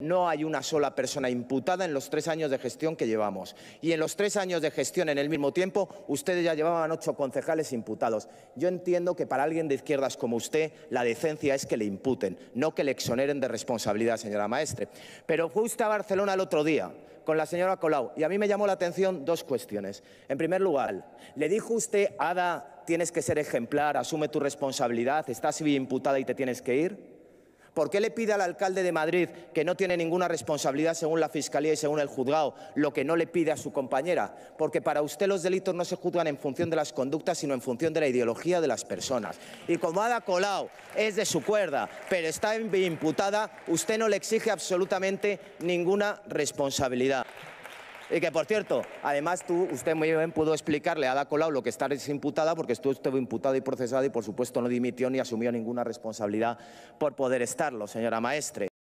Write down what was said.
No hay una sola persona imputada en los tres años de gestión que llevamos. Y en los tres años de gestión, en el mismo tiempo, ustedes ya llevaban ocho concejales imputados. Yo entiendo que para alguien de izquierdas como usted, la decencia es que le imputen, no que le exoneren de responsabilidad, señora maestre. Pero fue usted a Barcelona el otro día con la señora Colau y a mí me llamó la atención dos cuestiones. En primer lugar, le dijo usted, Ada, tienes que ser ejemplar, asume tu responsabilidad, estás bien imputada y te tienes que ir. ¿Por qué le pide al alcalde de Madrid, que no tiene ninguna responsabilidad según la Fiscalía y según el juzgado, lo que no le pide a su compañera? Porque para usted los delitos no se juzgan en función de las conductas, sino en función de la ideología de las personas. Y como Ada Colau es de su cuerda, pero está imputada, usted no le exige absolutamente ninguna responsabilidad. Y que, por cierto, además tú, usted muy bien pudo explicarle a la Colau lo que está es imputada, porque estuvo, estuvo imputado y procesado y, por supuesto, no dimitió ni asumió ninguna responsabilidad por poder estarlo, señora maestre.